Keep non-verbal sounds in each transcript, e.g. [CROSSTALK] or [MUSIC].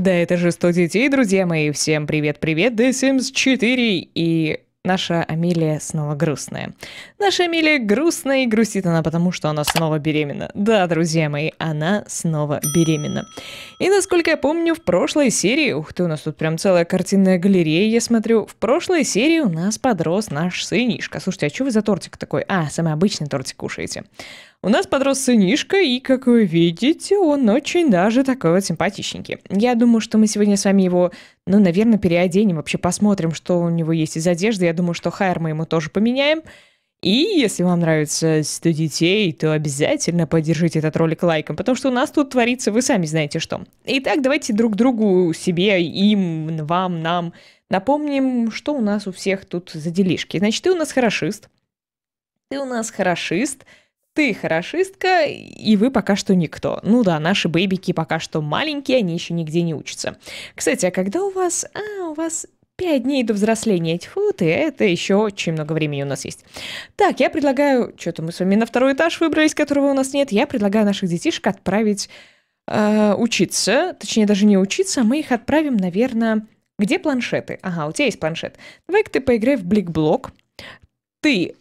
Да, это же 100 детей, друзья мои. Всем привет-привет, The Sims 4. И наша Амелия снова грустная. Наша Амелия грустная и грустит она, потому что она снова беременна. Да, друзья мои, она снова беременна. И насколько я помню, в прошлой серии... Ух ты, у нас тут прям целая картинная галерея, я смотрю. В прошлой серии у нас подрос наш сынишка. Слушайте, а что вы за тортик такой? А, самый обычный тортик кушаете. У нас подрос сынишка, и, как вы видите, он очень даже такой вот симпатичненький. Я думаю, что мы сегодня с вами его, ну, наверное, переоденем, вообще посмотрим, что у него есть из одежды. Я думаю, что хайр мы ему тоже поменяем. И если вам нравится 100 детей, то обязательно поддержите этот ролик лайком, потому что у нас тут творится, вы сами знаете что. Итак, давайте друг другу, себе, им, вам, нам напомним, что у нас у всех тут за делишки. Значит, ты у нас хорошист, ты у нас хорошист, ты хорошистка, и вы пока что никто. Ну да, наши бэбики пока что маленькие, они еще нигде не учатся. Кстати, а когда у вас... А, у вас пять дней до взросления. Тьфу ты, это еще очень много времени у нас есть. Так, я предлагаю... Что-то мы с вами на второй этаж выбрались, которого у нас нет. Я предлагаю наших детишек отправить э, учиться. Точнее, даже не учиться, а мы их отправим, наверное... Где планшеты? Ага, у тебя есть планшет. Давай-ка ты поиграй в бликблок. Ты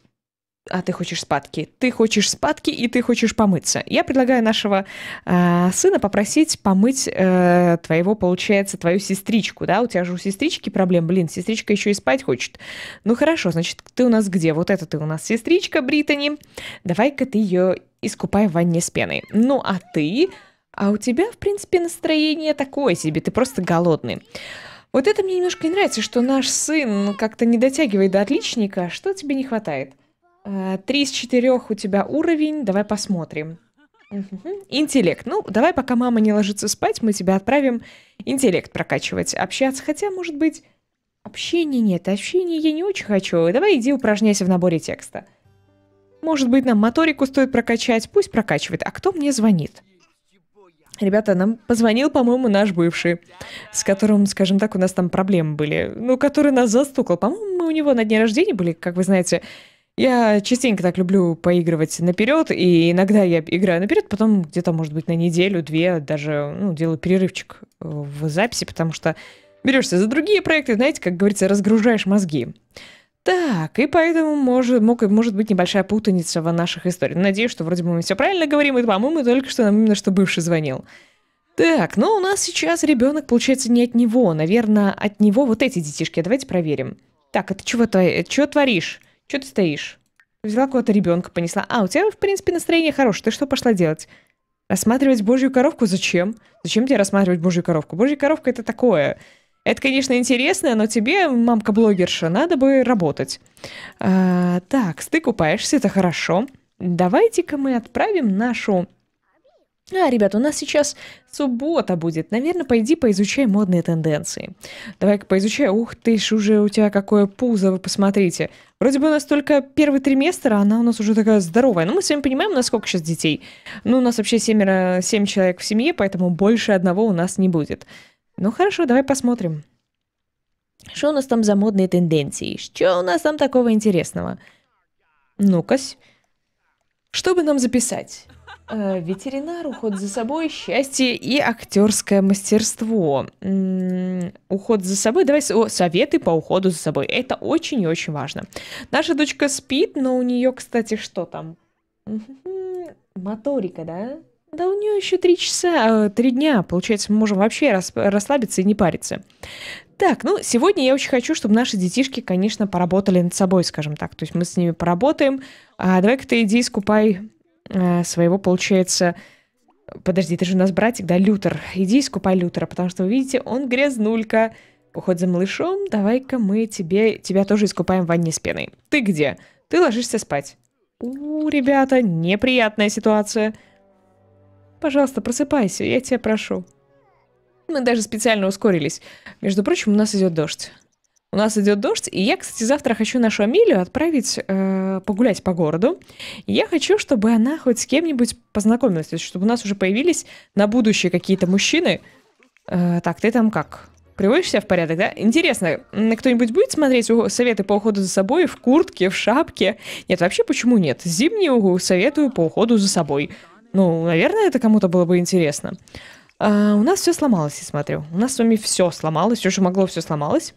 а ты хочешь спадки, ты хочешь спадки и ты хочешь помыться. Я предлагаю нашего э, сына попросить помыть э, твоего, получается, твою сестричку, да? У тебя же у сестрички проблем, блин, сестричка еще и спать хочет. Ну хорошо, значит, ты у нас где? Вот это ты у нас сестричка Британи. Давай-ка ты ее искупай в ванне с пеной. Ну а ты? А у тебя, в принципе, настроение такое себе, ты просто голодный. Вот это мне немножко не нравится, что наш сын как-то не дотягивает до отличника. Что тебе не хватает? Э, три из четырех у тебя уровень, давай посмотрим. Интеллект. Ну, давай, пока мама не ложится спать, мы тебя отправим интеллект прокачивать, общаться. Хотя, может быть, общения нет. Общения я не очень хочу. Давай иди упражняйся в наборе текста. Может быть, нам моторику стоит прокачать? Пусть прокачивает. А кто мне звонит? Ребята, нам позвонил, по-моему, наш бывший, с которым, скажем так, у нас там проблемы были. Ну, который нас застукал. По-моему, мы у него на дне рождения были, как вы знаете. Я частенько так люблю поигрывать наперед, и иногда я играю наперед, потом где-то, может быть, на неделю, две даже ну, делаю перерывчик э, в записи, потому что берешься за другие проекты, знаете, как говорится, разгружаешь мозги. Так, и поэтому может, мог, может быть небольшая путаница в наших историях. Ну, надеюсь, что вроде бы мы все правильно говорим, и, по-моему, только что нам именно что бывший звонил. Так, ну у нас сейчас ребенок, получается, не от него, наверное, от него вот эти детишки. Давайте проверим. Так, это чего чего, э, чего творишь? Че ты стоишь? Взяла кого-то ребенка, понесла. А, у тебя, в принципе, настроение хорошее. Ты что пошла делать? Рассматривать божью коровку зачем? Зачем тебе рассматривать божью коровку? Божья коровка это такое. Это, конечно, интересно, но тебе, мамка-блогерша, надо бы работать. А, так, ты купаешься, это хорошо. Давайте-ка мы отправим нашу а, ребят, у нас сейчас суббота будет. Наверное, пойди поизучай модные тенденции. Давай-ка поизучай. Ух ты ж, уже у тебя какое пузо, вы посмотрите. Вроде бы у нас только первый триместр, а она у нас уже такая здоровая. Но ну, мы с вами понимаем, насколько сейчас детей. Ну, у нас вообще семеро, семь человек в семье, поэтому больше одного у нас не будет. Ну, хорошо, давай посмотрим. Что у нас там за модные тенденции? Что у нас там такого интересного? Ну-кась. Что бы нам записать? Э, ветеринар, уход за собой, счастье и актерское мастерство. Уход за собой, давай советы по уходу за собой. Это очень и очень важно. Наша дочка спит, но у нее, кстати, что там? Моторика, да? Да у нее еще три часа, э, три дня. Получается, мы можем вообще расслабиться и не париться. Так, ну, сегодня я очень хочу, чтобы наши детишки, конечно, поработали над собой, скажем так. То есть мы с ними поработаем. А давай-ка ты иди скупай. Э, своего, получается... Подожди, ты же у нас братик, да, Лютер? Иди искупай Лютера, потому что, вы видите, он грязнулька. Уход за малышом, давай-ка мы тебе, тебя тоже искупаем в ванне с пеной. Ты где? Ты ложишься спать. У, ребята, неприятная ситуация. Пожалуйста, просыпайся, я тебя прошу. Мы даже специально ускорились. Между прочим, у нас идет дождь. У нас идет дождь, и я, кстати, завтра хочу нашу Амилию отправить э, погулять по городу. И я хочу, чтобы она хоть с кем-нибудь познакомилась, то есть чтобы у нас уже появились на будущее какие-то мужчины. Э, так, ты там как? Приводишь себя в порядок, да? Интересно, кто-нибудь будет смотреть советы по уходу за собой в куртке, в шапке? Нет, вообще почему нет? Зимнюю советую по уходу за собой. Ну, наверное, это кому-то было бы интересно. А, у нас все сломалось, я смотрю. У нас с вами все сломалось, уже могло, все сломалось.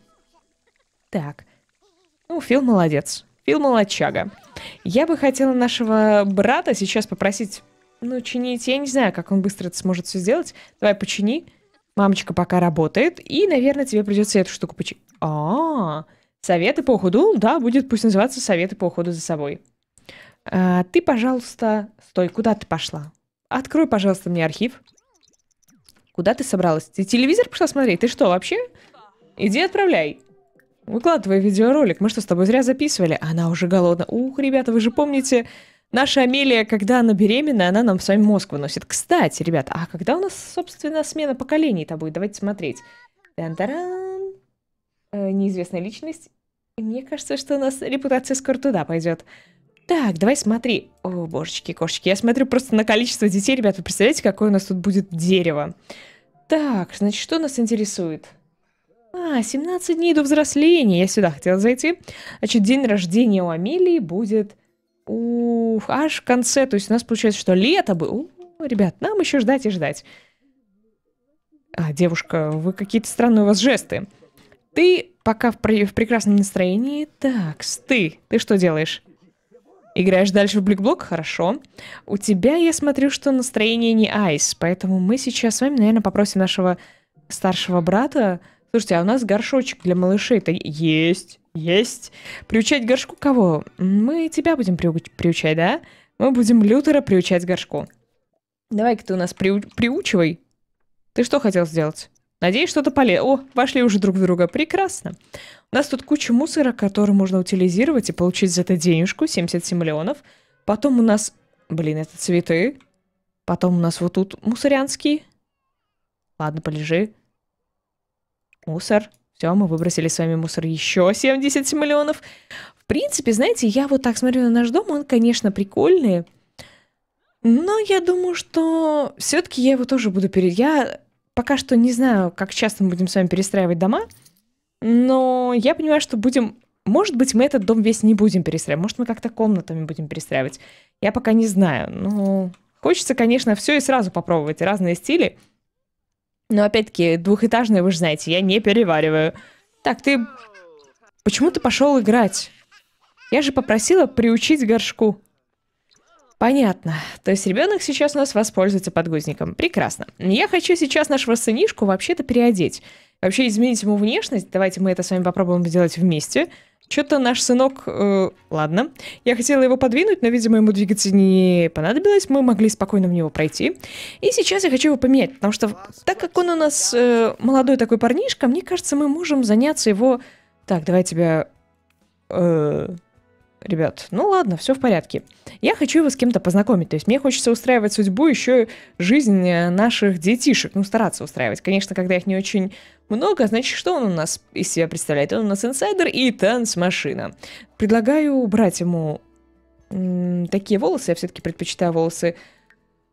Так. Ну, Фил молодец. Фил молодчага. Я бы хотела нашего брата сейчас попросить, ну, чинить. Я не знаю, как он быстро это сможет все сделать. Давай почини. Мамочка пока работает. И, наверное, тебе придется эту штуку починить. А, -а, а, советы по уходу. Ну да, будет пусть называться советы по уходу за собой. А, ты, пожалуйста... Стой, куда ты пошла? Открой, пожалуйста, мне архив. Куда ты собралась? Ты телевизор пошла смотреть? Ты что, вообще? Иди отправляй выкладывай видеоролик, мы что, с тобой зря записывали? Она уже голодна. Ух, ребята, вы же помните, наша Амелия, когда она беременна, она нам с вами мозг выносит. Кстати, ребята, а когда у нас, собственно, смена поколений-то будет? Давайте смотреть. тан Э, неизвестная личность. Мне кажется, что у нас репутация скоро туда пойдет. Так, давай смотри. О, божечки, кошечки. Я смотрю просто на количество детей, ребята. представляете, какое у нас тут будет дерево? Так, значит, что нас интересует? А, 17 дней до взросления. Я сюда хотела зайти. Значит, день рождения у Амелии будет... Ух, аж в конце. То есть у нас получается, что лето было. Ребят, нам еще ждать и ждать. А, девушка, вы какие-то странные у вас жесты. Ты пока в, в прекрасном настроении. Так, ты, ты что делаешь? Играешь дальше в блик Хорошо. У тебя, я смотрю, что настроение не айс, поэтому мы сейчас с вами, наверное, попросим нашего старшего брата Слушайте, а у нас горшочек для малышей-то есть, есть. Приучать горшку кого? Мы тебя будем приуч приучать, да? Мы будем Лютера приучать горшку. Давай-ка ты у нас приу приучивай. Ты что хотел сделать? Надеюсь, что-то полезно. О, вошли уже друг в друга. Прекрасно. У нас тут куча мусора, который можно утилизировать и получить за это денежку, 77 миллионов. Потом у нас... Блин, это цветы. Потом у нас вот тут мусорянские. Ладно, полежи мусор. Все, мы выбросили с вами мусор еще 70 миллионов. В принципе, знаете, я вот так смотрю на наш дом, он, конечно, прикольный. Но я думаю, что все-таки я его тоже буду перед. Я пока что не знаю, как часто мы будем с вами перестраивать дома, но я понимаю, что будем... Может быть, мы этот дом весь не будем перестраивать, может, мы как-то комнатами будем перестраивать. Я пока не знаю, но хочется, конечно, все и сразу попробовать, разные стили — но опять-таки, двухэтажные, вы же знаете, я не перевариваю. Так, ты... Почему ты пошел играть? Я же попросила приучить горшку. Понятно. То есть ребенок сейчас у нас воспользуется подгузником. Прекрасно. Я хочу сейчас нашего сынишку вообще-то переодеть вообще изменить ему внешность. Давайте мы это с вами попробуем сделать вместе. Что-то наш сынок... Э, ладно. Я хотела его подвинуть, но, видимо, ему двигаться не понадобилось. Мы могли спокойно в него пройти. И сейчас я хочу его поменять, потому что так как он у нас э, молодой такой парнишка, мне кажется, мы можем заняться его... Так, давай тебя... Э, ребят, ну ладно, все в порядке. Я хочу его с кем-то познакомить. То есть мне хочется устраивать судьбу, еще жизнь э, наших детишек. Ну, стараться устраивать. Конечно, когда их не очень много, а значит, что он у нас из себя представляет? Он у нас инсайдер и танцмашина. Предлагаю убрать ему такие волосы, я все-таки предпочитаю волосы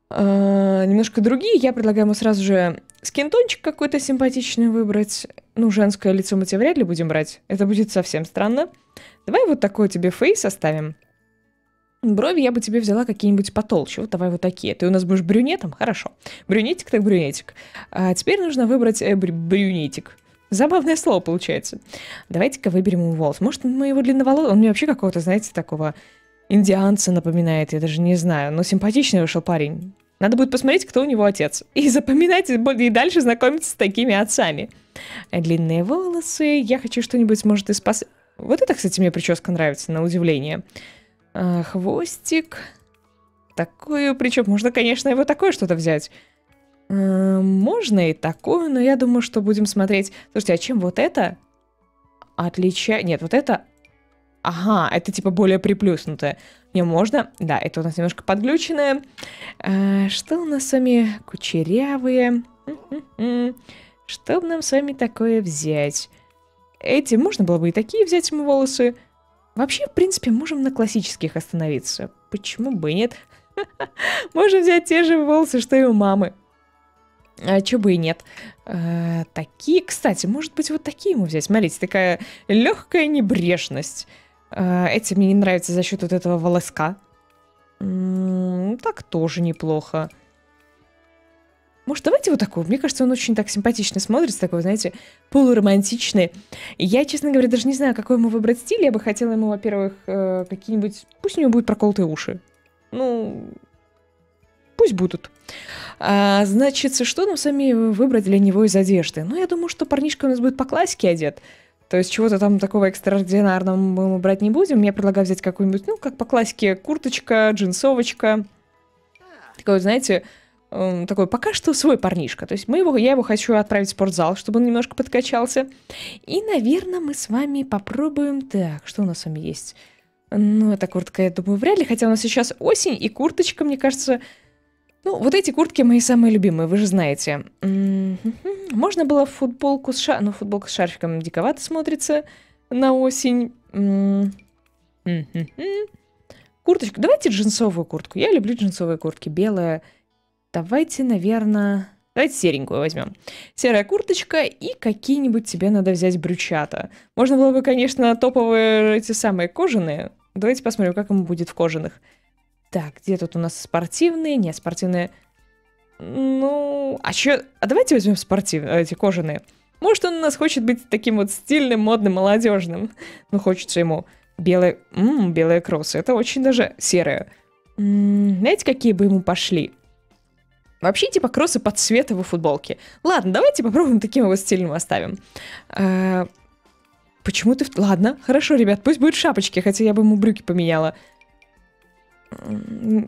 а, немножко другие. Я предлагаю ему сразу же скинтончик какой-то симпатичный выбрать. Ну, женское лицо мы тебе вряд ли будем брать, это будет совсем странно. Давай вот такой тебе фейс оставим. Брови я бы тебе взяла какие-нибудь потолще. Вот давай вот такие. Ты у нас будешь брюнетом? Хорошо. Брюнетик так брюнетик. А теперь нужно выбрать э, брю брюнетик. Забавное слово получается. Давайте-ка выберем его волос. Может, мы его длинноволосый? Он мне вообще какого-то, знаете, такого индианца напоминает. Я даже не знаю. Но симпатичный вышел парень. Надо будет посмотреть, кто у него отец. И запоминать, и дальше знакомиться с такими отцами. Длинные волосы. Я хочу что-нибудь, может, и спас... Вот это, кстати, мне прическа нравится, на удивление. А, хвостик. Такую, причем можно, конечно, его такое что-то взять. А, можно и такую, но я думаю, что будем смотреть. Слушайте, а чем вот это отличается Нет, вот это... Ага, это типа более приплюснутое. Не можно... Да, это у нас немножко подглюченное. А, что у нас с вами? Кучерявые. М-м-м. Что бы нам с вами такое взять? Эти можно было бы и такие взять ему волосы. Вообще, в принципе, можем на классических остановиться. Почему бы и нет? [LAUGHS] Можем взять те же волосы, что и у мамы. А чё бы и нет. А, такие, кстати, может быть, вот такие ему взять. Смотрите, такая легкая небрежность. А, эти мне не нравятся за счет вот этого волоска. М -м, так тоже неплохо. Может, давайте вот такого. Мне кажется, он очень так симпатично смотрится, такой, знаете, полуромантичный. Я, честно говоря, даже не знаю, какой ему выбрать стиль. Я бы хотела ему, во-первых, э, какие-нибудь... Пусть у него будут проколотые уши. Ну, пусть будут. А, значит, что нам сами выбрать для него из одежды? Ну, я думаю, что парнишка у нас будет по классике одет. То есть чего-то там такого экстраординарного мы брать не будем. Я предлагаю взять какую-нибудь, ну, как по классике, курточка, джинсовочка. Такой, знаете, Эм, такой, пока что свой парнишка. То есть мы его, я его хочу отправить в спортзал, чтобы он немножко подкачался. И, наверное, мы с вами попробуем... Так, что у нас с вами есть? Ну, эта куртка, я думаю, вряд ли. Хотя у нас сейчас осень, и курточка, мне кажется... Ну, вот эти куртки мои самые любимые, вы же знаете. Можно было футболку с шарфиком... Ну, футболка с шарфиком диковато смотрится на осень. М-м-м. Курточку. Давайте джинсовую куртку. Я люблю джинсовые куртки. Белая, Давайте, наверное... Давайте серенькую возьмем. Серая курточка и какие-нибудь тебе надо взять брючата. Можно было бы, конечно, топовые эти самые кожаные. Давайте посмотрим, как ему будет в кожаных. Так, где тут у нас спортивные? Не, спортивные... Ну, а чё... А давайте возьмем спортивные, э, эти кожаные. Может, он у нас хочет быть таким вот стильным, модным, молодежным. Ну, хочется ему белые... Ммм, белые кроссы. Это очень даже серые. М -м, знаете, какие бы ему пошли? Вообще, типа, кроссы под цвет его футболки. Ладно, давайте попробуем таким его стильным оставим. А, почему ты... Ладно, хорошо, ребят, пусть будут шапочки, хотя я бы ему брюки поменяла.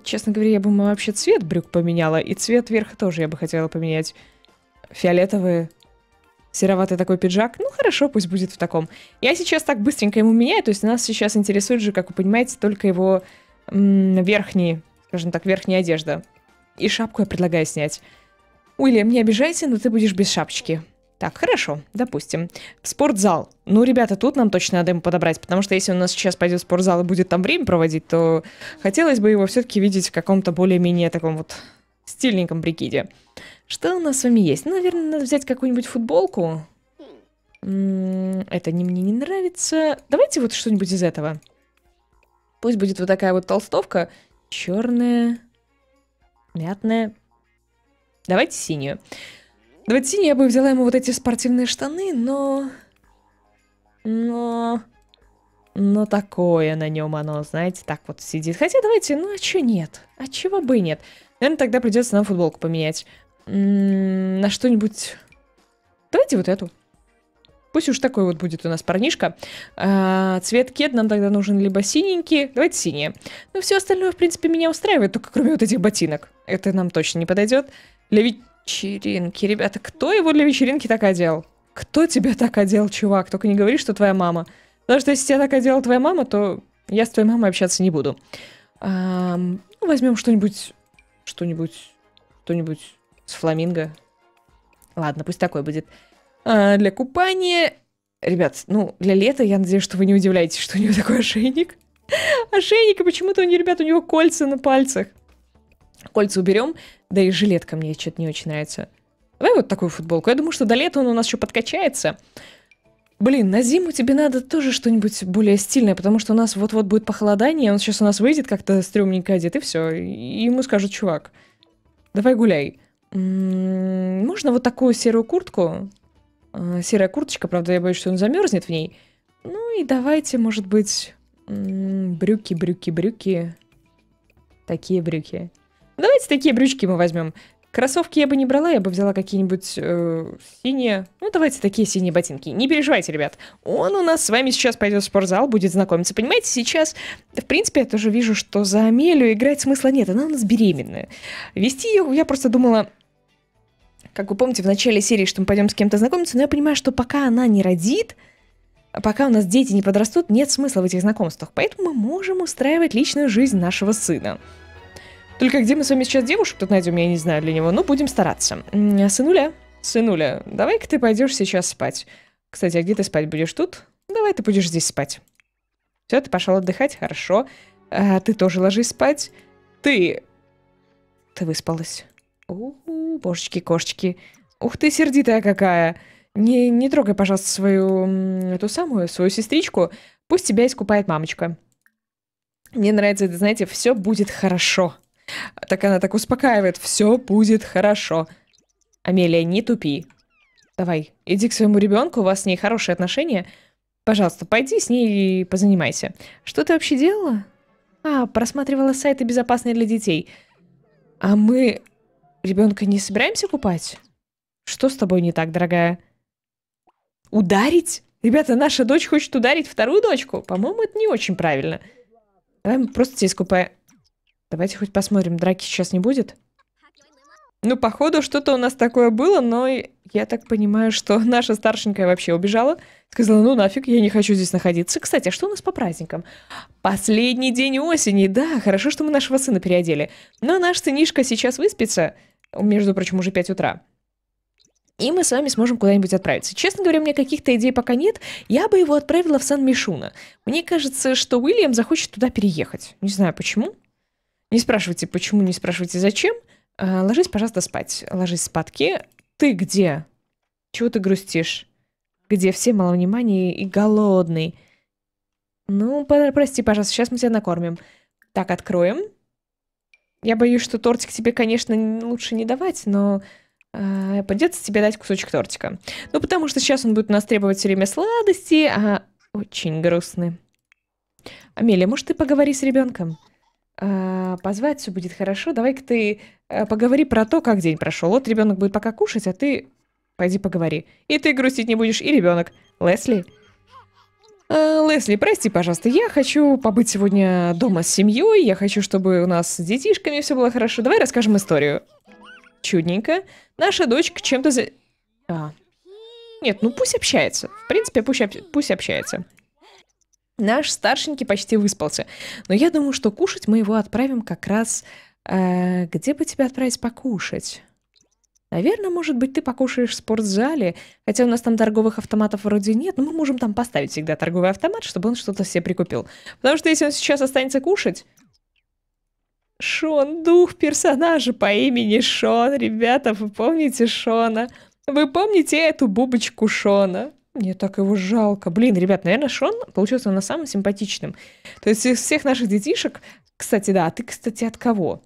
Честно говоря, я бы ему вообще цвет брюк поменяла, и цвет верха тоже я бы хотела поменять. Фиолетовые, сероватый такой пиджак. Ну хорошо, пусть будет в таком. Я сейчас так быстренько ему меняю, то есть нас сейчас интересует же, как вы понимаете, только его верхний, скажем так, верхняя одежда. И шапку я предлагаю снять. Уильям, не обижайся, но ты будешь без шапочки. Так, хорошо, допустим. В спортзал. Ну, ребята, тут нам точно надо ему подобрать, потому что если он у нас сейчас пойдет в спортзал и будет там время проводить, то хотелось бы его все-таки видеть в каком-то более-менее таком вот стильненьком прикиде. Что у нас с вами есть? Ну, наверное, надо взять какую-нибудь футболку. это не, мне не нравится. Давайте вот что-нибудь из этого. Пусть будет вот такая вот толстовка. Черная мятная. Давайте синюю. Давайте синюю, я бы взяла ему вот эти спортивные штаны, но... Но... Но такое на нем оно, знаете, так вот сидит. Хотя давайте, ну а чё нет? А чего бы нет? Наверное, тогда придется нам футболку поменять. М -м, на что-нибудь... Давайте вот эту. Пусть уж такой вот будет у нас парнишка. А, цвет кед нам тогда нужен либо синенький, давайте синие. Но ну, все остальное, в принципе, меня устраивает, только кроме вот этих ботинок. Это нам точно не подойдет. Для вечеринки, ребята, кто его для вечеринки так одел? Кто тебя так одел, чувак? Только не говори, что твоя мама. Потому что если тебя так одела твоя мама, то я с твоей мамой общаться не буду. А, ну, возьмем что-нибудь, что-нибудь, что-нибудь с фламинго. Ладно, пусть такой будет. А для купания... Ребят, ну, для лета я надеюсь, что вы не удивляетесь, что у него [LAUGHS] такой ошейник. Ошейник, и почему-то у него, ребят, у него кольца на пальцах. Кольца уберем, да и жилетка мне что-то не очень нравится. Давай вот такую футболку. Я думаю, что до лета он у нас еще подкачается. Блин, на зиму тебе надо тоже что-нибудь более стильное, потому что у нас вот-вот будет похолодание, он сейчас у нас выйдет как-то стрёмненько одет, и все. И ему скажут, чувак, давай гуляй. М -м -м, можно вот такую серую куртку? Э, серая курточка, правда, я боюсь, что он замерзнет в ней. Ну и давайте, может быть, брюки, брюки, брюки. Такие брюки. Давайте такие брючки мы возьмем. Кроссовки я бы не брала, я бы взяла какие-нибудь э, синие. Ну, давайте такие синие ботинки. Не переживайте, ребят. Он у нас с вами сейчас пойдет в спортзал, будет знакомиться. Понимаете, сейчас, в принципе, я тоже вижу, что за Амелию играть смысла нет. Она у нас беременная. Вести ее, я просто думала, как вы помните, в начале серии, что мы пойдем с кем-то знакомиться, но я понимаю, что пока она не родит, а пока у нас дети не подрастут, нет смысла в этих знакомствах. Поэтому мы можем устраивать личную жизнь нашего сына. Только где мы с вами сейчас девушек тут найдем, я не знаю для него, но будем стараться. Сынуля, сынуля, давай-ка ты пойдешь сейчас спать. Кстати, а где ты спать будешь тут? Давай ты будешь здесь спать. Все, ты пошел отдыхать, хорошо. А, ты тоже ложись спать. Ты... Ты выспалась. У-у-у, божечки-кошечки. Ух ты, сердитая какая. Не, не трогай, пожалуйста, свою, эту самую, свою сестричку. Пусть тебя искупает мамочка. Мне нравится это, знаете, все будет хорошо. Так она так успокаивает. Все будет хорошо. Амелия, не тупи. Давай, иди к своему ребенку, у вас с ней хорошие отношения. Пожалуйста, пойди с ней и позанимайся. Что ты вообще делала? А, просматривала сайты безопасные для детей. А мы Ребенка не собираемся купать? Что с тобой не так, дорогая? Ударить? Ребята, наша дочь хочет ударить вторую дочку? По-моему, это не очень правильно. Давай мы просто тебя искупаем. Давайте хоть посмотрим, драки сейчас не будет? Ну, походу, что-то у нас такое было, но я так понимаю, что [LAUGHS] наша старшенькая вообще убежала. Сказала, ну нафиг, я не хочу здесь находиться. Кстати, а что у нас по праздникам? Последний день осени, да, хорошо, что мы нашего сына переодели. Но наш сынишка сейчас выспится. Между прочим, уже 5 утра и мы с вами сможем куда-нибудь отправиться. Честно говоря, у меня каких-то идей пока нет, я бы его отправила в Сан-Мишуна. Мне кажется, что Уильям захочет туда переехать. Не знаю почему. Не спрашивайте, почему, не спрашивайте, зачем. А, ложись, пожалуйста, спать. Ложись спадки. Ты где? Чего ты грустишь? Где все мало внимания и голодный? Ну, прости, пожалуйста, сейчас мы тебя накормим. Так, откроем. Я боюсь, что тортик тебе, конечно, лучше не давать, но э, а, придется тебе дать кусочек тортика. Ну, потому что сейчас он будет у нас требовать все время сладости, а очень грустны. Амелия, может, ты поговори с ребенком? Э, а, позвать все будет хорошо. Давай-ка ты э, поговори про то, как день прошел. Вот ребенок будет пока кушать, а ты пойди поговори. И ты грустить не будешь, и ребенок. Лесли... Э, Лесли, прости, пожалуйста, я хочу побыть сегодня дома с семьей, я хочу, чтобы у нас с детишками все было хорошо. Давай расскажем историю. Чудненько. Наша дочка чем-то за... А. Нет, ну пусть общается. В принципе, пусть, об... пусть общается. Наш старшенький почти выспался. Но я думаю, что кушать мы его отправим как раз... Э, где бы тебя отправить покушать? Наверное, может быть, ты покушаешь в спортзале, хотя у нас там торговых автоматов вроде нет, но мы можем там поставить всегда торговый автомат, чтобы он что-то себе прикупил. Потому что если он сейчас останется кушать... Шон, дух персонажа по имени Шон, ребята, вы помните Шона? Вы помните эту бубочку Шона? Мне так его жалко. Блин, ребят, наверное, Шон получился на самым симпатичным. То есть из всех наших детишек... Кстати, да, а ты, кстати, от кого?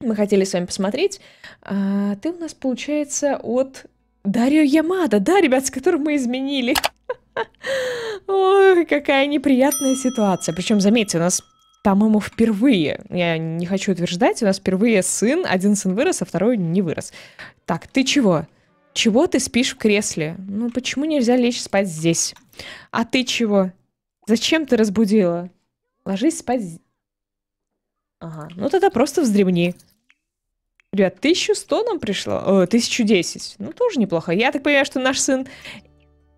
мы хотели с вами посмотреть. А, ты у нас, получается, от Дарио Ямада, да, ребят, с которым мы изменили. [LAUGHS] Ой, какая неприятная ситуация. Причем, заметьте, у нас, по-моему, впервые, я не хочу утверждать, у нас впервые сын, один сын вырос, а второй не вырос. Так, ты чего? Чего ты спишь в кресле? Ну, почему нельзя лечь спать здесь? А ты чего? Зачем ты разбудила? Ложись спать Ага, ну тогда просто вздремни. Ребят, 1100 нам пришло? О, э, 1010. Ну, тоже неплохо. Я так понимаю, что наш сын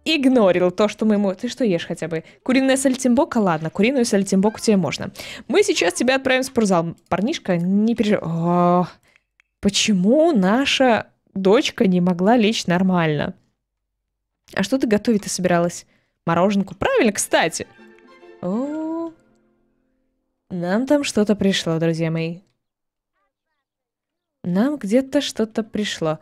игнорил то, что мы ему... Ты что ешь хотя бы? Куриное сальтимбока? Ладно, куриную сальтимбоку тебе можно. Мы сейчас тебя отправим в спортзал. Парнишка, не переживай. Почему наша дочка не могла лечь нормально? А что ты готовить-то собиралась? Мороженку. Правильно, кстати. О, нам там что-то пришло, друзья мои. Нам где-то что-то пришло.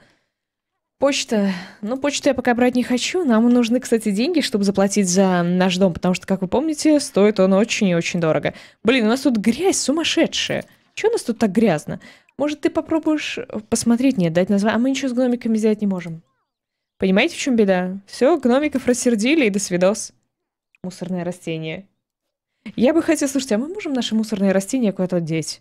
Почта. Ну, почту я пока брать не хочу. Нам нужны, кстати, деньги, чтобы заплатить за наш дом, потому что, как вы помните, стоит он очень и очень дорого. Блин, у нас тут грязь сумасшедшая. Чего у нас тут так грязно? Может, ты попробуешь э, посмотреть, нет, дать название? А мы ничего с гномиками сделать не можем. Понимаете, в чем беда? Все, гномиков рассердили и до свидос. Мусорное растение. Я бы хотела, слушайте, а мы можем наши мусорные растения куда-то деть?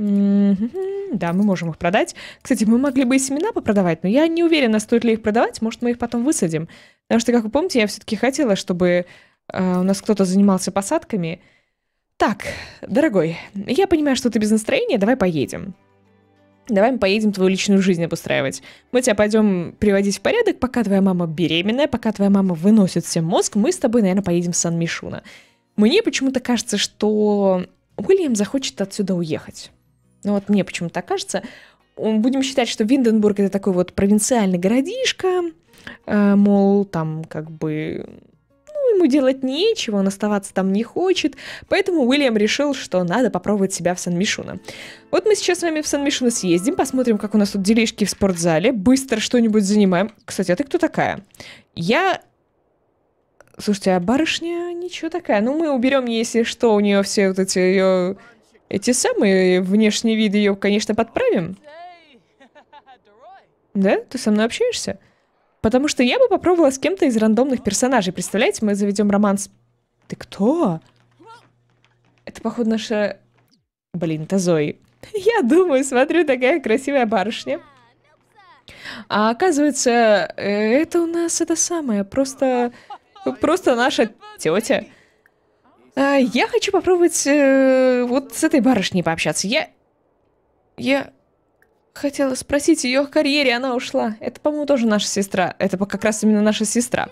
М-м-м, да, мы можем их продать. Кстати, мы могли бы и семена попродавать, но я не уверена, стоит ли их продавать. Может, мы их потом высадим. Потому что, как вы помните, я все-таки хотела, чтобы э, у нас кто-то занимался посадками. Так, дорогой, я понимаю, что ты без настроения, давай поедем. Давай мы поедем твою личную жизнь обустраивать. Мы тебя пойдем приводить в порядок, пока твоя мама беременная, пока твоя мама выносит всем мозг, мы с тобой, наверное, поедем в Сан-Мишуна. Мне почему-то кажется, что Уильям захочет отсюда уехать. Ну вот мне почему-то кажется. Будем считать, что Винденбург это такой вот провинциальный городишко, э, мол, там как бы ну, ему делать нечего, он оставаться там не хочет, поэтому Уильям решил, что надо попробовать себя в Сан-Мишуно. Вот мы сейчас с вами в Сан-Мишуно съездим, посмотрим, как у нас тут делишки в спортзале, быстро что-нибудь занимаем. Кстати, а ты кто такая? Я Слушайте, а барышня ничего такая. Ну, мы уберем, если что, у нее все вот эти ее... Эти самые внешние виды ее, конечно, подправим. Да? Ты со мной общаешься? Потому что я бы попробовала с кем-то из рандомных персонажей. Представляете, мы заведем роман с... Ты кто? Это, походу, наша... Блин, это Зои. [LAUGHS] Я думаю, смотрю, такая красивая барышня. А оказывается, э, это у нас это самое, просто Просто наша тетя. А, я хочу попробовать э, вот с этой барышней пообщаться. Я... Я... Хотела спросить ее о карьере, она ушла. Это, по-моему, тоже наша сестра. Это как раз именно наша сестра.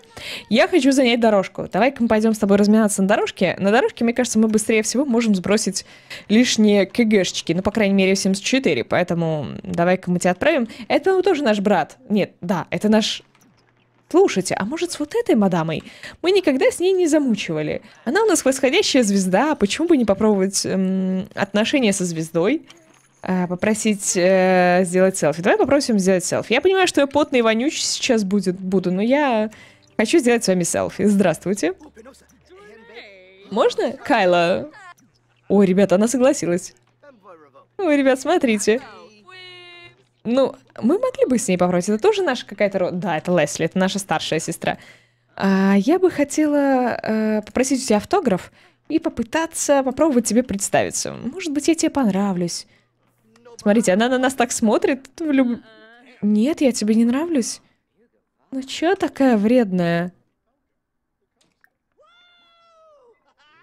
Я хочу занять дорожку. Давай-ка мы пойдем с тобой разминаться на дорожке. На дорожке, мне кажется, мы быстрее всего можем сбросить лишние кгшечки. Ну, по крайней мере, 74. Поэтому давай-ка мы тебя отправим. Это ну, тоже наш брат. Нет, да, это наш Слушайте, а может с вот этой мадамой? Мы никогда с ней не замучивали. Она у нас восходящая звезда, почему бы не попробовать эм, отношения со звездой? Э, попросить э, сделать селфи. Давай попросим сделать селфи. Я понимаю, что я потный и вонючий сейчас будет, буду, но я хочу сделать с вами селфи. Здравствуйте. Можно? Кайла. Ой, ребята, она согласилась. Ой, ребят, смотрите. Ну, мы могли бы с ней попробовать. Это тоже наша какая-то... Да, это Лесли, это наша старшая сестра. А я бы хотела э, попросить у тебя автограф и попытаться попробовать тебе представиться. Может быть, я тебе понравлюсь. Смотрите, она на нас так смотрит. Влюб... Нет, я тебе не нравлюсь. Ну чё такая вредная?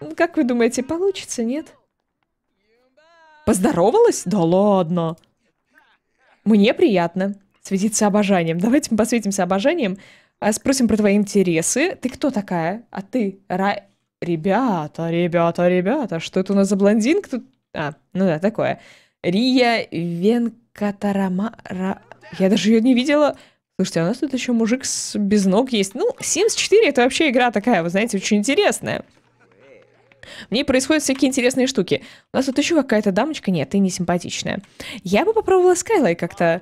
Ну как вы думаете, получится, нет? Поздоровалась? Да ладно. Мне приятно светиться обожанием. Давайте мы посветимся обожанием. А спросим про твои интересы. Ты кто такая? А ты Ра... Ребята, ребята, ребята, что это у нас за блондинка тут? А, ну да, такое. Рия Венкатарама... Я даже ее не видела. Слушайте, а у нас тут еще мужик с... без ног есть. Ну, Sims 4 это вообще игра такая, вы знаете, очень интересная. В ней происходят всякие интересные штуки. У нас тут еще какая-то дамочка. Нет, ты не симпатичная. Я бы попробовала Скайлай как-то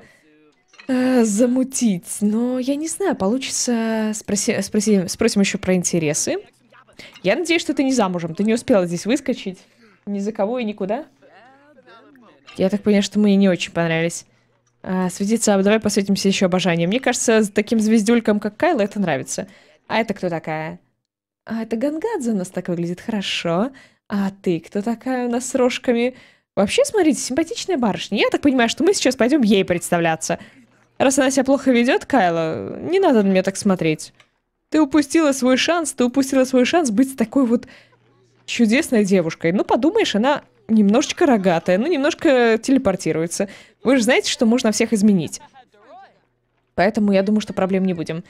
э, замутить, но я не знаю, получится. Спроси, спроси, спросим еще про интересы. Я надеюсь, что ты не замужем. Ты не успела здесь выскочить. Ни за кого и никуда. Я так понимаю, что мы ей не очень понравились. А, светиться, а давай посвятимся еще обожанию. Мне кажется, таким звездюлькам, как Кайла, это нравится. А это кто такая? А это Гангадзе у нас так выглядит хорошо. А ты кто такая у нас с рожками? Вообще, смотрите, симпатичная барышня. Я так понимаю, что мы сейчас пойдем ей представляться. Раз она себя плохо ведет, Кайла, не надо на меня так смотреть. Ты упустила свой шанс, ты упустила свой шанс быть такой вот чудесной девушкой. Ну, подумаешь, она немножечко рогатая, ну, немножко телепортируется. Вы же знаете, что можно всех изменить. Поэтому я думаю, что проблем не будем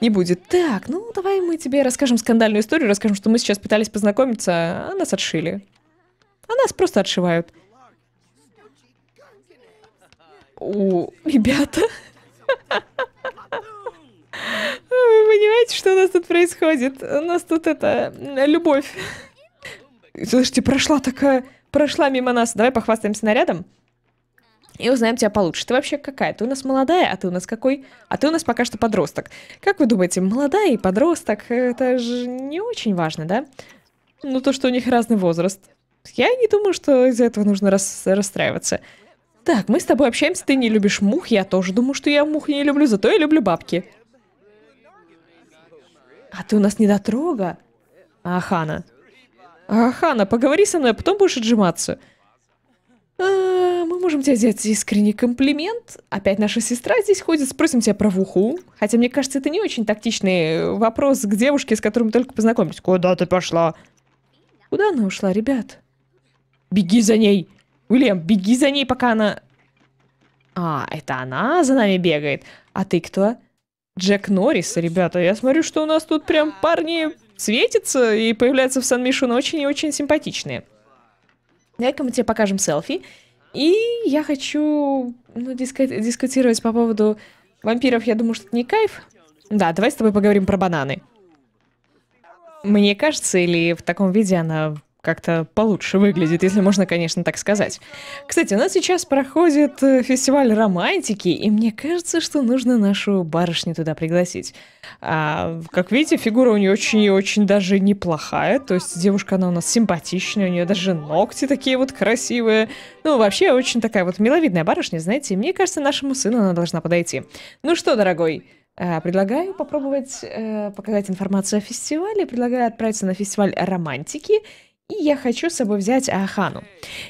не будет. Так, ну давай мы тебе расскажем скандальную историю, расскажем, что мы сейчас пытались познакомиться, а нас отшили. А нас просто отшивают. О, ребята. А вы понимаете, что у нас тут происходит? У нас тут это... любовь. Слышите, прошла такая... Прошла мимо нас. Давай похвастаемся нарядом и узнаем тебя получше. Ты вообще какая? Ты у нас молодая, а ты у нас какой? А ты у нас пока что подросток. Как вы думаете, молодая и подросток, это же не очень важно, да? Ну, то, что у них разный возраст. Я не думаю, что из-за этого нужно рас расстраиваться. Так, мы с тобой общаемся, ты не любишь мух, я тоже думаю, что я мух не люблю, зато я люблю бабки. А ты у нас не дотрога? Ахана. Ахана, поговори со мной, а потом будешь отжиматься. А, мы можем тебе сделать искренний комплимент. Опять наша сестра здесь ходит, спросим тебя про вуху. Хотя, мне кажется, это не очень тактичный э, вопрос к девушке, с которой мы только познакомились. Куда ты пошла? Куда она ушла, ребят? Беги за ней! Уильям, беги за ней, пока она... А, это она за нами бегает. А ты кто? Джек Норрис, ребята. Я смотрю, что у нас тут прям парни светятся и появляются в Сан-Мишуно очень и очень симпатичные. Давай-ка мы тебе покажем селфи. И я хочу ну, диска дискутировать по поводу вампиров. Я думаю, что это не кайф. Да, давай с тобой поговорим про бананы. Мне кажется, или в таком виде она как-то получше выглядит, если можно, конечно, так сказать. Кстати, у нас сейчас проходит э, фестиваль романтики, и мне кажется, что нужно нашу барышню туда пригласить. А, как видите, фигура у нее очень и очень даже неплохая, то есть девушка, она у нас симпатичная, у нее даже ногти такие вот красивые. Ну, вообще, очень такая вот миловидная барышня, знаете, мне кажется, нашему сыну она должна подойти. Ну что, дорогой, э, Предлагаю попробовать э, показать информацию о фестивале, предлагаю отправиться на фестиваль романтики и я хочу с собой взять Ахану.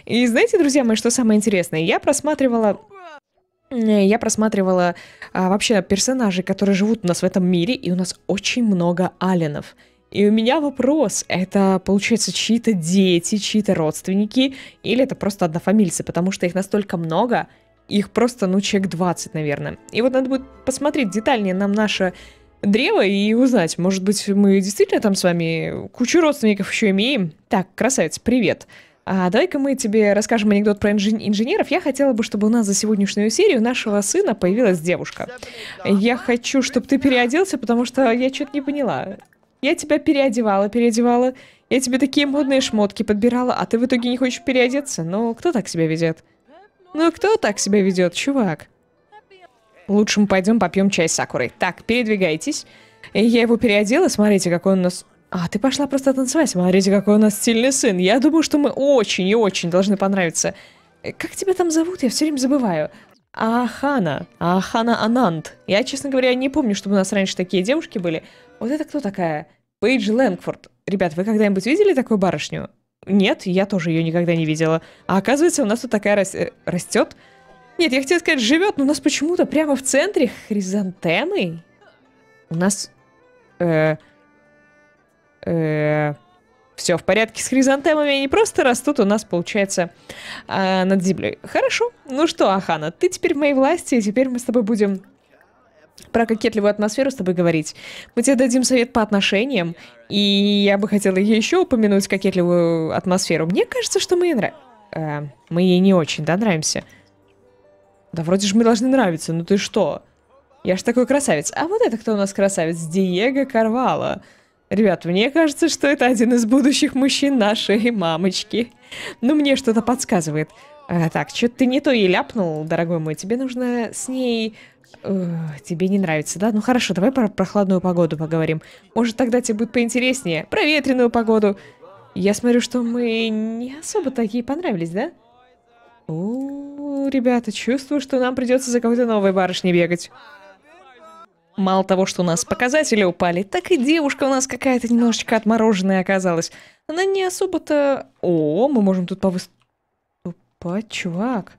И знаете, друзья мои, что самое интересное? Я просматривала э, я просматривала а, вообще персонажей, которые живут у нас в этом мире, и у нас очень много Аленов. И у меня вопрос, это получается чьи-то дети, чьи-то родственники, или это просто однофамильцы, потому что их настолько много, их просто, ну, человек 20, наверное. И вот надо будет посмотреть детальнее, нам наша древо и узнать, может быть, мы действительно там с вами кучу родственников еще имеем. Так, красавец, привет. А давай-ка мы тебе расскажем анекдот про инжи- инженеров. Я хотела бы, чтобы у нас за сегодняшнюю серию нашего сына появилась девушка. Я хочу, чтобы ты переоделся, потому что я что-то не поняла. Я тебя переодевала, переодевала. Я тебе такие модные шмотки подбирала, а ты в итоге не хочешь переодеться? Ну, кто так себя ведет? Ну, кто так себя ведет, чувак? Лучше мы пойдем попьем чай с Сакурой. Так, передвигайтесь. Я его переодела, смотрите, какой он у нас... А, ты пошла просто танцевать, смотрите, какой у нас стильный сын. Я думаю, что мы очень и очень должны понравиться. Э, как тебя там зовут? Я все время забываю. Ахана. Ахана Анант. Я, честно говоря, не помню, чтобы у нас раньше такие девушки были. Вот это кто такая? Пейдж Лэнгфорд. Ребят, вы когда-нибудь видели такую барышню? Нет, я тоже ее никогда не видела. А оказывается, у нас тут такая рас... Э, растет. Нет, я хотела сказать, живет, но у нас почему-то прямо в центре хризантемы. У нас... Э, э, все в порядке с хризантемами, они просто растут у нас, получается, э, над землей. Хорошо. Ну что, Ахана, ты теперь в моей власти, и теперь мы с тобой будем про кокетливую атмосферу с тобой говорить. Мы тебе дадим совет по отношениям, и я бы хотела еще упомянуть кокетливую атмосферу. Мне кажется, что мы ей нрав... э, мы ей не очень, да, нравимся. Да вроде же мы должны нравиться, ну ты что? Я ж такой красавец. А вот это кто у нас красавец? Диего Карвала. Ребят, мне кажется, что это один из будущих мужчин нашей [LAUGHS] мамочки. Ну, мне что-то подсказывает. А, так, что-то ты не то и ляпнул, дорогой мой. Тебе нужно с ней... Эх, тебе не нравится, да? Ну хорошо, давай про прохладную погоду поговорим. Может, тогда тебе будет поинтереснее. Про ветреную погоду. Я смотрю, что мы не особо такие понравились, да? О, ребята, чувствую, что нам придется за какой-то новой барышней бегать. Мало того, что у нас показатели упали, так и девушка у нас какая-то немножечко отмороженная оказалась. Она не особо-то... О, мы можем тут повыступать, чувак.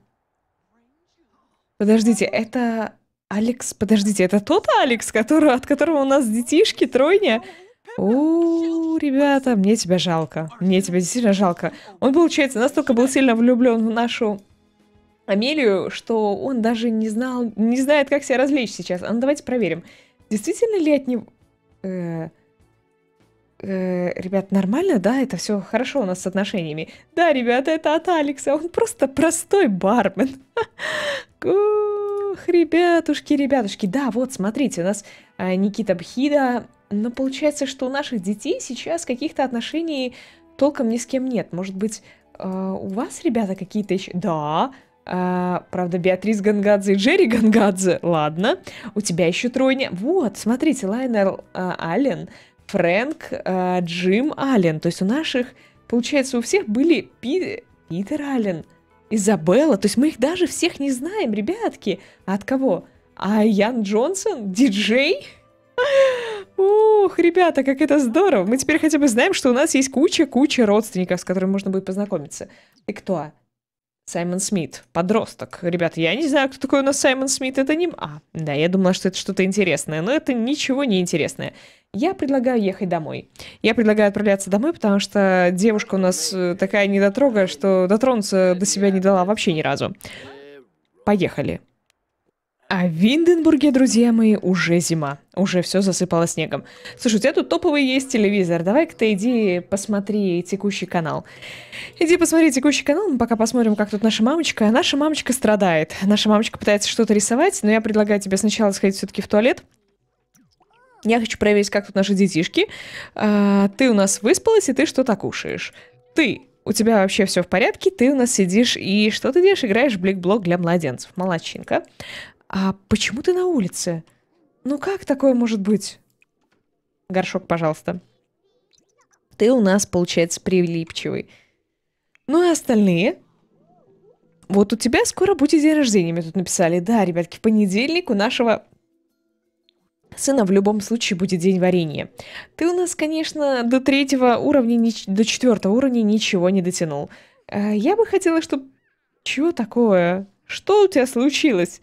Подождите, это... Алекс, подождите, это тот Алекс, который, от которого у нас детишки, тройня? О, ребята, мне тебя жалко. Мне тебя действительно жалко. Он, получается, настолько был сильно влюблен в нашу Амелию, что он даже не знал, не знает, как себя развлечь сейчас. А ну давайте проверим. Действительно ли от него... Э, э, ребят, нормально, да? Это все хорошо у нас с отношениями. Да, ребята, это от Алекса. Он просто простой бармен. [LAUGHS] Ух, ребятушки, ребятушки. Да, вот, смотрите, у нас э, Никита Бхида. Но получается, что у наших детей сейчас каких-то отношений толком ни с кем нет. Может быть, э, у вас, ребята, какие-то еще... Да, а, правда, Беатрис Гангадзе и Джерри Гангадзе. Ладно, у тебя еще тройня. Вот, смотрите, Лайнер а, Аллен, Фрэнк, а, Джим Аллен. То есть у наших, получается, у всех были Пи... Питер Аллен, Изабелла. То есть мы их даже всех не знаем, ребятки. А от кого? А Ян Джонсон? Диджей? [LAUGHS] Ух, ребята, как это здорово! Мы теперь хотя бы знаем, что у нас есть куча-куча родственников, с которыми можно будет познакомиться. И кто? Саймон Смит, подросток. Ребята, я не знаю, кто такой у нас Саймон Смит, это не... А, да, я думала, что это что-то интересное, но это ничего не интересное. Я предлагаю ехать домой. Я предлагаю отправляться домой, потому что девушка у нас э, такая недотрога, что дотронуться до себя не дала вообще ни разу. Поехали. А в Винденбурге, друзья мои, уже зима. Уже все засыпало снегом. Слушай, у тебя тут топовый есть телевизор. Давай-ка ты иди посмотри текущий канал. Иди посмотри текущий канал, мы пока посмотрим, как тут наша мамочка. Наша мамочка страдает. Наша мамочка пытается что-то рисовать, но я предлагаю тебе сначала сходить все-таки в туалет. Я хочу проверить, как тут наши детишки. А, ты у нас выспалась, и ты что-то кушаешь. Ты у тебя вообще все в порядке, ты у нас сидишь и что ты делаешь? Играешь в блик-блок для младенцев. Молодчинка. «А почему ты на улице? Ну как такое может быть?» «Горшок, пожалуйста». «Ты у нас, получается, прилипчивый». «Ну и остальные?» «Вот у тебя скоро будет день рождения», мне тут написали. «Да, ребятки, в понедельник у нашего сына в любом случае будет день варенья. Ты у нас, конечно, до третьего уровня, ни... до четвертого уровня ничего не дотянул. А я бы хотела, чтобы... Чего такое? Что у тебя случилось?»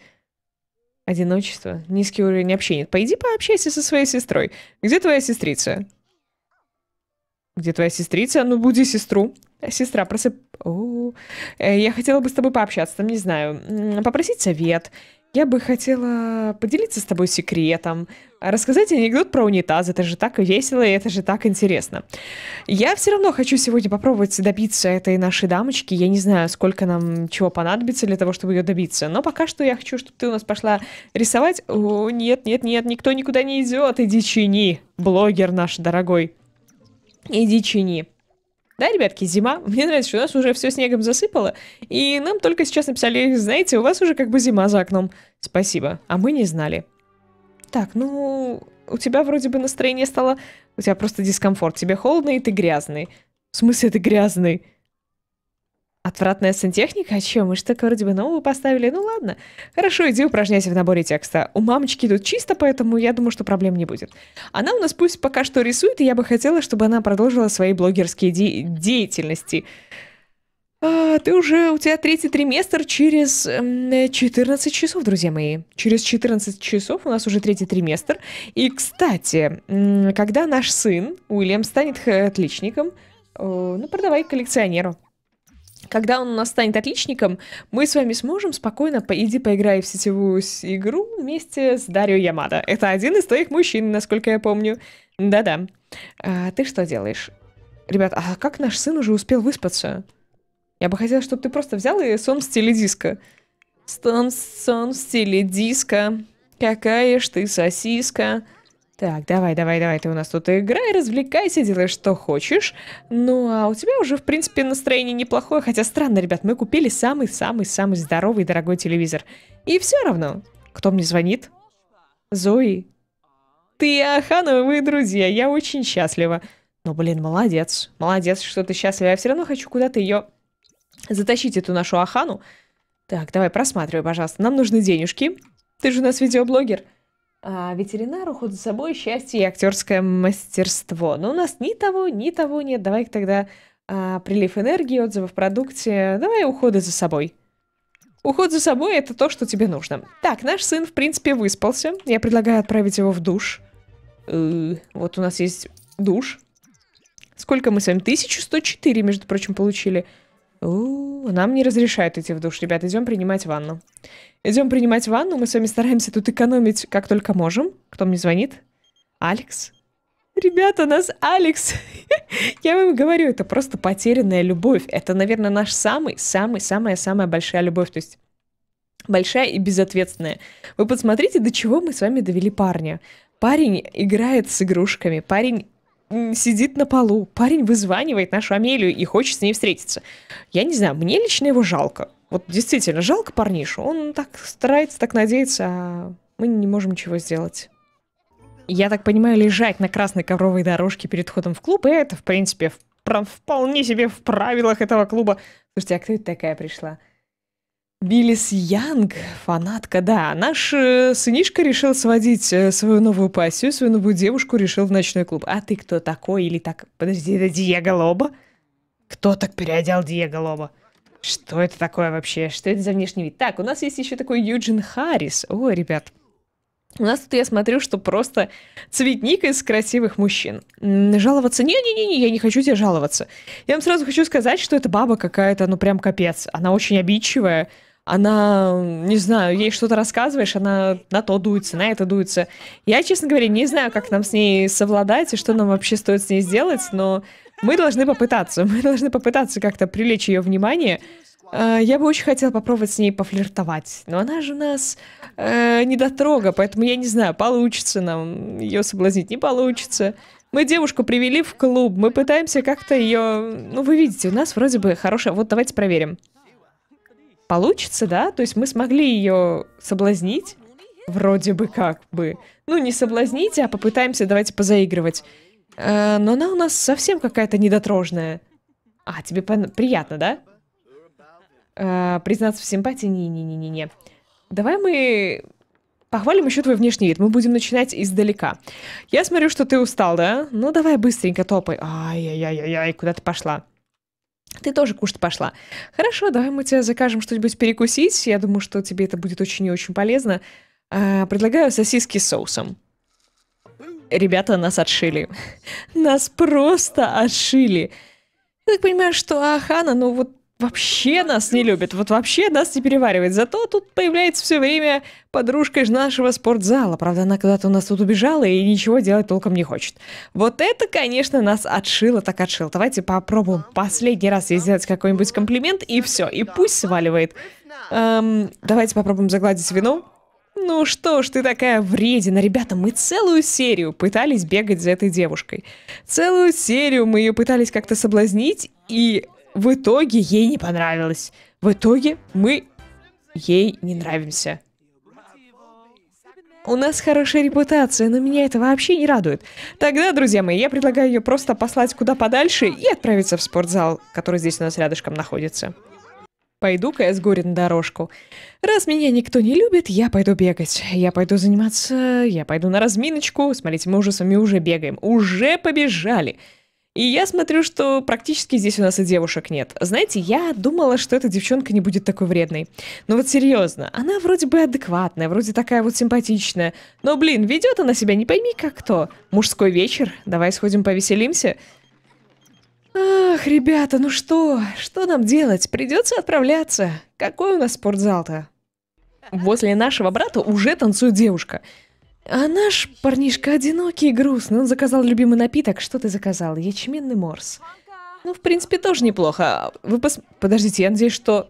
Одиночество, низкий уровень общения. Пойди пообщайся со своей сестрой. Где твоя сестрица? Где твоя сестрица? Ну, буди сестру. Сестра, просып... О, э, я хотела бы с тобой пообщаться, там, не знаю, попросить совет я бы хотела поделиться с тобой секретом, рассказать анекдот про унитаз. Это же так весело и это же так интересно. Я все равно хочу сегодня попробовать добиться этой нашей дамочки. Я не знаю, сколько нам чего понадобится для того, чтобы ее добиться. Но пока что я хочу, чтобы ты у нас пошла рисовать. О, нет, нет, нет, никто никуда не идет. Иди чини, блогер наш дорогой. Иди чини. Да, ребятки, зима. [LAUGHS] Мне нравится, что у нас уже все снегом засыпало. И нам только сейчас написали, знаете, у вас уже как бы зима за окном. Спасибо. А мы не знали. Так, ну, у тебя вроде бы настроение стало... У тебя просто дискомфорт. Тебе холодно, и ты грязный. В смысле ты грязный? Отвратная сантехника? А чем мы же так вроде бы новую поставили. Ну ладно. Хорошо, иди упражняйся в наборе текста. У мамочки тут чисто, поэтому я думаю, что проблем не будет. Она у нас пусть пока что рисует, и я бы хотела, чтобы она продолжила свои блогерские де- деятельности. А, ты уже, у тебя третий триместр через 14 эм, часов, друзья мои. Через 14 часов у нас уже третий триместр. И, кстати, когда наш сын, Уильям, станет отличником, э, ну, продавай коллекционеру когда он у нас станет отличником, мы с вами сможем спокойно пойди поиграть в сетевую игру вместе с Дарью Ямада. Это один из твоих мужчин, насколько я помню. Да-да. А, ты что делаешь? Ребят, а как наш сын уже успел выспаться? Я бы хотела, чтобы ты просто взял и сон в стиле диска. Сон, сон в стиле диска. Какая ж ты сосиска. Так, давай, давай, давай, ты у нас тут играй, развлекайся, делай что хочешь. Ну, а у тебя уже, в принципе, настроение неплохое, хотя странно, ребят, мы купили самый-самый-самый здоровый дорогой телевизор. И все равно, кто мне звонит? Зои. Ты и вы друзья, я очень счастлива. Ну, блин, молодец, молодец, что ты счастлива, я все равно хочу куда-то ее затащить, эту нашу Ахану. Так, давай, просматривай, пожалуйста, нам нужны денежки. Ты же у нас видеоблогер. А, ветеринар, уход за собой, счастье и актерское мастерство. Но у нас ни того, ни того нет. Давай тогда а, прилив энергии, отзывы в продукте. Давай уходы за собой. Уход за собой — это то, что тебе нужно. Так, наш сын, в принципе, выспался. Я предлагаю отправить его в душ. Э, вот у нас есть душ. Сколько мы с вами? 1104, между прочим, получили. У, нам не разрешают идти в душ, ребят. Идем принимать ванну. Идем принимать ванну. Мы с вами стараемся тут экономить как только можем. Кто мне звонит? Алекс? Ребята, у нас Алекс. [LAUGHS] Я вам говорю, это просто потерянная любовь. Это, наверное, наш самый-самый-самая-самая большая любовь. То есть большая и безответственная. Вы посмотрите, до чего мы с вами довели парня. Парень играет с игрушками, парень сидит на полу. Парень вызванивает нашу Амелию и хочет с ней встретиться. Я не знаю, мне лично его жалко. Вот действительно, жалко парнишу. Он так старается, так надеется, а мы не можем ничего сделать. Я так понимаю, лежать на красной ковровой дорожке перед входом в клуб, и это, в принципе, в, вполне себе в правилах этого клуба. Слушайте, а кто это такая пришла? Биллис Янг, фанатка, да. Наш э, сынишка решил сводить э, свою новую пассию, свою новую девушку решил в ночной клуб. А ты кто такой? Или так... Подожди, это Диего Лоба? Кто так переодел Диего Лоба? Что это такое вообще? Что это за внешний вид? Так, у нас есть еще такой Юджин Харрис. О, ребят. У нас тут, я смотрю, что просто цветник из красивых мужчин. Жаловаться? Не-не-не, я не хочу тебе жаловаться. Я вам сразу хочу сказать, что эта баба какая-то, ну прям капец. Она очень обидчивая она, не знаю, ей что-то рассказываешь, она на то дуется, на это дуется. Я, честно говоря, не знаю, как нам с ней совладать и что нам вообще стоит с ней сделать, но мы должны попытаться, мы должны попытаться как-то привлечь ее внимание. А, я бы очень хотела попробовать с ней пофлиртовать, но она же у нас э, недотрога, поэтому я не знаю, получится нам ее соблазнить, не получится. Мы девушку привели в клуб, мы пытаемся как-то ее... Ну, вы видите, у нас вроде бы хорошая... Вот давайте проверим получится, да? То есть мы смогли ее соблазнить, вроде бы как бы. Ну, не соблазнить, а попытаемся, давайте, позаигрывать. Э, но она у нас совсем какая-то недотрожная. А, тебе приятно, да? Э, признаться в симпатии? Не-не-не-не-не. Давай мы похвалим еще твой внешний вид. Мы будем начинать издалека. Я смотрю, что ты устал, да? Ну, давай быстренько топай. Ай-яй-яй-яй, куда ты пошла? ты тоже кушать пошла. Хорошо, давай мы тебе закажем что-нибудь перекусить. Я думаю, что тебе это будет очень и очень полезно. А, предлагаю сосиски с соусом. Ребята нас отшили. [LAUGHS] Нас просто отшили. Я так понимаю, что Ахана, ну вот вообще нас не любит, вот вообще нас не переваривает. Зато тут появляется все время подружка из нашего спортзала. Правда, она когда-то у нас тут убежала и ничего делать толком не хочет. Вот это, конечно, нас отшило так отшило. Давайте попробуем последний раз ей сделать какой-нибудь комплимент, и все, и пусть сваливает. Эм, давайте попробуем загладить вину. Ну что ж, ты такая вредина. Ребята, мы целую серию пытались бегать за этой девушкой. Целую серию мы ее пытались как-то соблазнить, и в итоге ей не понравилось. В итоге мы ей не нравимся. У нас хорошая репутация, но меня это вообще не радует. Тогда, друзья мои, я предлагаю ее просто послать куда подальше и отправиться в спортзал, который здесь у нас рядышком находится. Пойду-ка я с горя на дорожку. Раз меня никто не любит, я пойду бегать. Я пойду заниматься, я пойду на разминочку. Смотрите, мы уже с вами уже бегаем. Уже побежали. Побежали. И я смотрю, что практически здесь у нас и девушек нет. Знаете, я думала, что эта девчонка не будет такой вредной. Но вот серьезно, она вроде бы адекватная, вроде такая вот симпатичная. Но, блин, ведет она себя не пойми как кто. Мужской вечер, давай сходим повеселимся. Ах, ребята, ну что? Что нам делать? Придется отправляться. Какой у нас спортзал-то? Возле нашего брата уже танцует девушка. А наш парнишка одинокий и грустный. Он заказал любимый напиток. Что ты заказал? Ячменный морс. Ну, в принципе, тоже неплохо. Вы пос... Подождите, я надеюсь, что...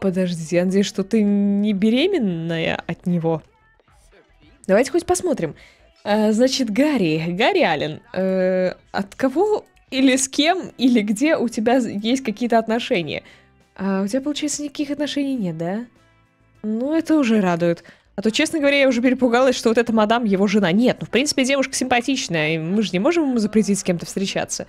Подождите, я надеюсь, что ты не беременная от него. Давайте хоть посмотрим. А, значит, Гарри, Гарри Аллен, э, от кого или с кем, или где у тебя есть какие-то отношения? А у тебя, получается, никаких отношений нет, да? Ну, это уже радует. А то, честно говоря, я уже перепугалась, что вот эта мадам его жена. Нет, ну, в принципе, девушка симпатичная, и мы же не можем ему запретить с кем-то встречаться.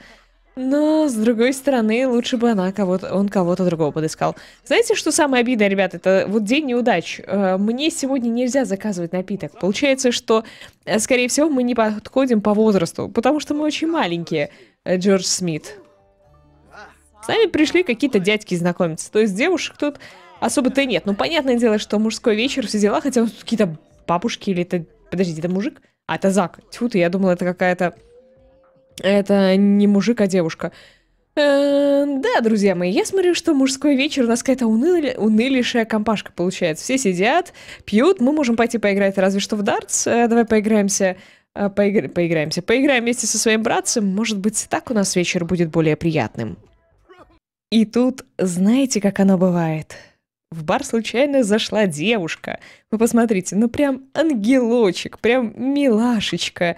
Но, с другой стороны, лучше бы она кого-то, он кого-то другого подыскал. Знаете, что самое обидное, ребят, это вот день неудач. Э, мне сегодня нельзя заказывать напиток. Получается, что, э, скорее всего, мы не подходим по возрасту, потому что мы очень маленькие, э, Джордж Смит. С нами пришли какие-то дядьки знакомиться. То есть девушек тут особо-то и нет. Ну, понятное дело, что мужской вечер, все дела, хотя тут какие-то бабушки или это... Подождите, это мужик? А, это Зак. Тьфу ты, я думала, это какая-то... Это не мужик, а девушка. Э, да, друзья мои, я смотрю, что мужской вечер у нас какая-то уныль... унылейшая компашка получается. Все сидят, пьют, мы можем пойти поиграть разве что в дартс. Э, давай поиграемся э, поиграемся. Поиграем вместе со своим братцем. Может быть, так у нас вечер будет более приятным. И тут, знаете, как оно бывает? в бар случайно зашла девушка. Вы посмотрите, ну прям ангелочек, прям милашечка.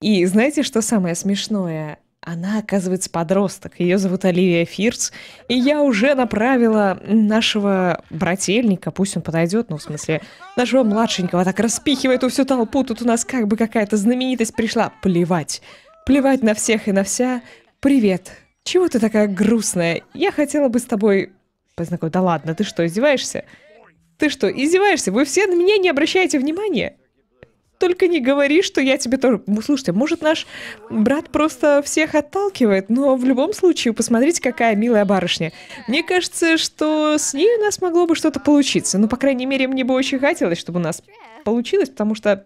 И знаете, что самое смешное? Она, оказывается, подросток. Ее зовут Оливия Фирц. И я уже направила нашего брательника, пусть он подойдет, ну, в смысле, нашего младшенького, так распихивает эту всю толпу. Тут у нас как бы какая-то знаменитость пришла. Плевать. Плевать на всех и на вся. Привет. Чего ты такая грустная? Я хотела бы с тобой познакомились. Типа, да ладно, ты что, издеваешься? Ты что, издеваешься? Вы все на меня не обращаете внимания? Только не говори, что я тебе тоже... Слушайте, может, наш брат просто всех отталкивает, но в любом случае, посмотрите, какая милая барышня. Мне кажется, что с ней у нас могло бы что-то получиться. Ну, по крайней мере, мне бы очень хотелось, чтобы у нас получилось, потому что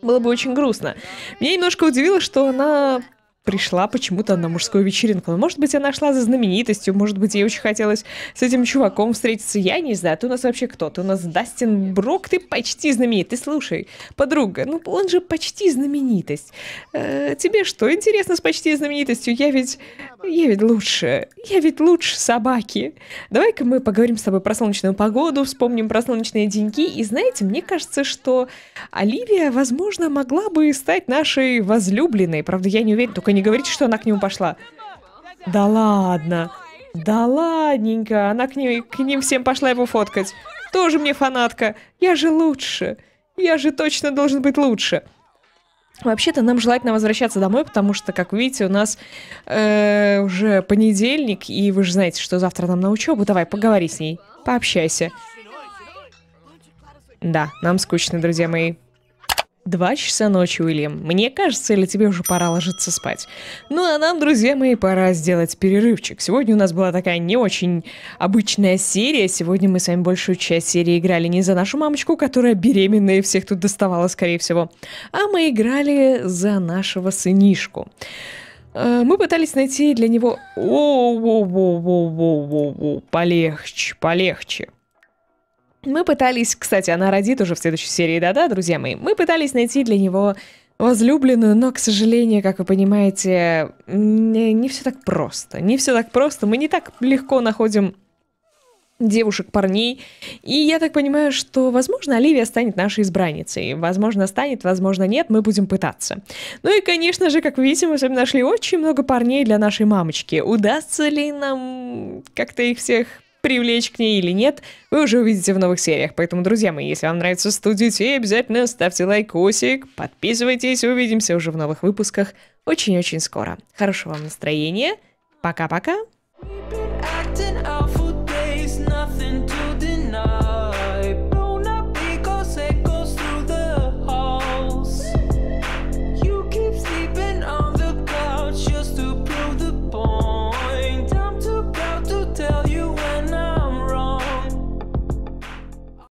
было бы очень грустно. Меня немножко удивило, что она пришла почему-то на мужскую вечеринку. но ну, может быть, я нашла за знаменитостью, может быть, ей очень хотелось с этим чуваком встретиться. Я не знаю, ты у нас вообще кто? Ты у нас Дастин Брок, ты почти знаменитый, слушай, подруга, ну он же почти знаменитость. Э, тебе что интересно с почти знаменитостью? Я ведь я ведь лучше, я ведь лучше собаки. Давай-ка мы поговорим с тобой про солнечную погоду, вспомним про солнечные деньги И знаете, мне кажется, что Оливия, возможно, могла бы стать нашей возлюбленной. Правда, я не уверена, только не говорите, что она к нему пошла. Да ладно. Да ладненько, она к ним, к ним всем пошла его фоткать. Тоже мне фанатка. Я же лучше. Я же точно должен быть лучше. Вообще-то нам желательно возвращаться домой, потому что, как вы видите, у нас э, уже понедельник, и вы же знаете, что завтра нам на учебу. Давай, поговори с ней, пообщайся. Да, нам скучно, друзья мои. Два часа ночи, Уильям. Мне кажется, или тебе уже пора ложиться спать? Ну а нам, друзья мои, пора сделать перерывчик. Сегодня у нас была такая не очень обычная серия. Сегодня мы с вами большую часть серии играли не за нашу мамочку, которая беременная и всех тут доставала, скорее всего, а мы играли за нашего сынишку. Э, мы пытались найти для него... О, Воу-воу-воу-воу-воу-воу, полегче, полегче. Мы пытались, кстати, она родит уже в следующей серии, да-да, друзья мои, мы пытались найти для него возлюбленную, но, к сожалению, как вы понимаете, не, не все так просто. Не все так просто. Мы не так легко находим девушек, парней. И я так понимаю, что, возможно, Оливия станет нашей избранницей. Возможно, станет, возможно, нет, мы будем пытаться. Ну и, конечно же, как видите, мы с вами нашли очень много парней для нашей мамочки. Удастся ли нам как-то их всех привлечь к ней или нет, вы уже увидите в новых сериях. Поэтому, друзья мои, если вам нравится Студия Ти, обязательно ставьте лайкосик, подписывайтесь, увидимся уже в новых выпусках очень-очень скоро. Хорошего вам настроения, пока-пока! Nothing to deny